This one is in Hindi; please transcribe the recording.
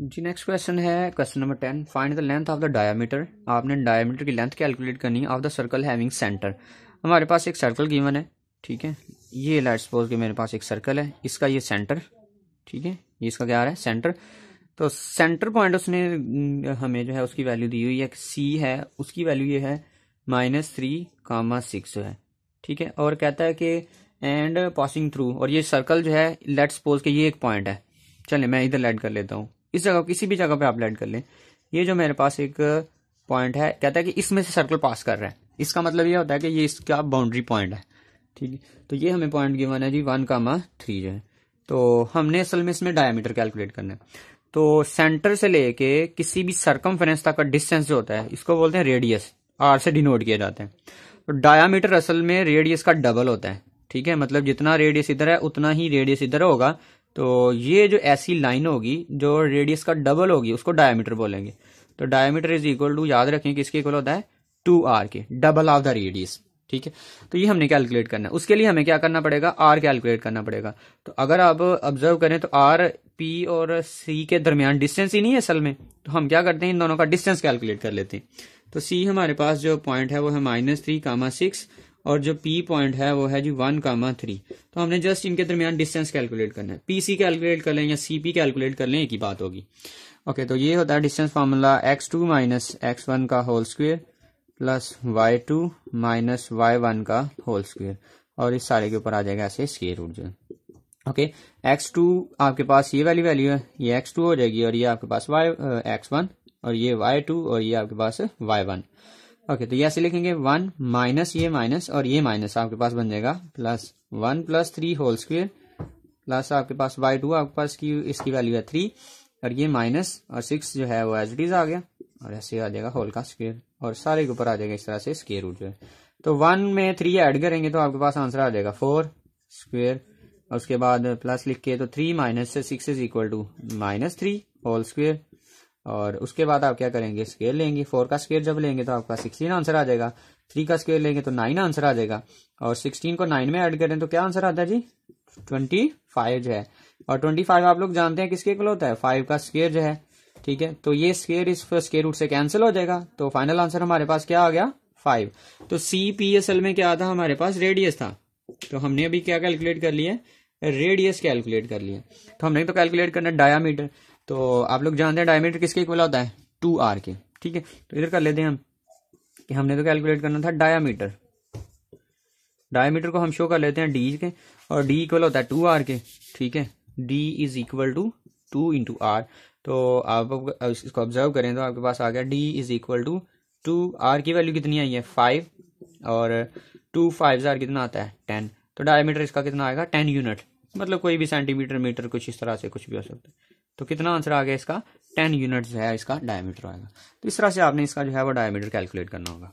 जी नेक्स्ट क्वेश्चन है question number ten find the length of the diameter आपने डायमीटर की लेंथ कैलकुलेट करनी of the circle having centre हमारे पास एक सर्कल गिवन है ठीक है ये लेट सपोज के मेरे पास एक सर्कल है इसका ये सेंटर ठीक है ये इसका क्या आ रहा है सेंटर तो सेंटर पॉइंट उसने हमें जो है उसकी वैल्यू दी हुई है सी है उसकी वैल्यू ये है माइनस थ्री कामा सिक्स है ठीक है और कहता है कि एंड पासिंग थ्रू और ये सर्कल जो है लेट सपोज के ये एक पॉइंट है चले मैं इधर लेट कर लेता हूँ इस जगह किसी भी जगह पे आप लैंड कर लें ये जो मेरे पास एक पॉइंट uh, है कहता है कि इसमें से सर्कल पास कर रहा है इसका मतलब ये होता है कि ये इसका बाउंड्री पॉइंट है ठीक है तो ये हमें पॉइंट गिवन है जी वन कामा थ्री जो है तो हमने असल में इसमें डायमीटर कैलकुलेट करना है तो सेंटर से लेके किसी भी सर्कम तक का डिस्टेंस जो होता है इसको बोलते हैं रेडियस आर से डिनोट किया जाता है तो डायामीटर असल में रेडियस का डबल होता है ठीक है मतलब जितना रेडियस इधर है उतना ही रेडियस इधर होगा तो ये जो ऐसी लाइन होगी जो रेडियस का डबल होगी उसको डायमीटर बोलेंगे तो डायमीटर इज इक्वल टू याद रखें किसके इक्वल होता है टू आर के डबल ऑफ द रेडियस ठीक है तो ये हमने कैलकुलेट करना है उसके लिए हमें क्या करना पड़ेगा आर कैलकुलेट करना पड़ेगा तो अगर आप ऑब्जर्व करें तो आर पी और सी के दरमियान डिस्टेंस ही नहीं है असल में तो हम क्या करते हैं इन दोनों का डिस्टेंस कैलकुलेट कर लेते हैं तो सी हमारे पास जो पॉइंट है वो है माइनस थ्री कामा सिक्स और जो पी पॉइंट है वो है जी वन कामा थ्री तो हमने जस्ट इनके दरमियान डिस्टेंस कैलकुलेट करना है पी सी कैलकुलेट कर लें या सी पी कैलकुलेट कर लें एक ही बात होगी ओके तो ये होता है distance formula x two minus x one का whole square plus y two minus y one का होल स्क्वेयर और इस सारे के ऊपर आ जाएगा ऐसे स्केयर रूट जो ओके एक्स टू आपके पास ये वाली वैल्यू है ये एक्स टू हो जाएगी और ये आपके पास वाई एक्स वन और ये वाई टू और ये आपके पास वाई वन ओके तो ये ऐसे लिखेंगे वन माइनस ये माइनस और ये माइनस आपके पास बन जाएगा plus one plus three whole square plus आपके पास वाई टू आपके पास की इसकी वैल्यू है थ्री और ये माइनस और सिक्स जो है वो एज इट इज आ गया और ऐसे आ जाएगा होल का स्क्वेयर और सारे के ऊपर आ जाएगा इस तरह से स्केयर रूट जो है तो वन में थ्री ऐड करेंगे तो आपके पास आंसर आ जाएगा फोर स्क्वेयर और उसके बाद प्लस लिख के तो three minus six is equal to minus three whole square और उसके बाद आप क्या करेंगे स्केयर लेंगे फोर का स्केयर जब लेंगे तो आपका सिक्सटीन आंसर आ जाएगा थ्री का स्केयर लेंगे तो नाइन आंसर आ जाएगा और सिक्सटीन को नाइन में ऐड करें तो क्या आंसर आता है जी ट्वेंटी फाइव है और ट्वेंटी फाइव आप लोग जानते हैं किसके होता है फाइव का स्केयर जो है ठीक है तो ये स्केयर इस स्केयर रूट से कैंसिल हो जाएगा तो फाइनल आंसर हमारे पास क्या आ गया फाइव तो सी पी एस एल में क्या था हमारे पास रेडियस था तो हमने अभी क्या कैलकुलेट कर लिया रेडियस कैलकुलेट कर लिया तो हमने तो कैलकुलेट करना डायामीटर तो आप लोग जानते हैं डायमीटर किसके इक्वल होता है टू आर के ठीक है तो इधर कर लेते हैं हम कि हमने तो कैलकुलेट करना था डायामीटर डायामीटर को हम शो कर लेते हैं डी के और डी इक्वल होता है टू आर के ठीक है d is equal to two into r तो आप इसको ऑब्जर्व करें तो आपके पास आ गया d is equal to two r की वैल्यू कितनी आई है फाइव और टू फाइव आर कितना आता है टेन तो डायमीटर इसका कितना आएगा टेन यूनिट मतलब कोई भी सेंटीमीटर मीटर कुछ इस तरह से कुछ भी हो सकता है तो कितना आंसर आ गया इसका टेन यूनिट जो है इसका डायमीटर आएगा तो इस तरह से आपने इसका जो है वो डायमीटर कैलकुलेट करना होगा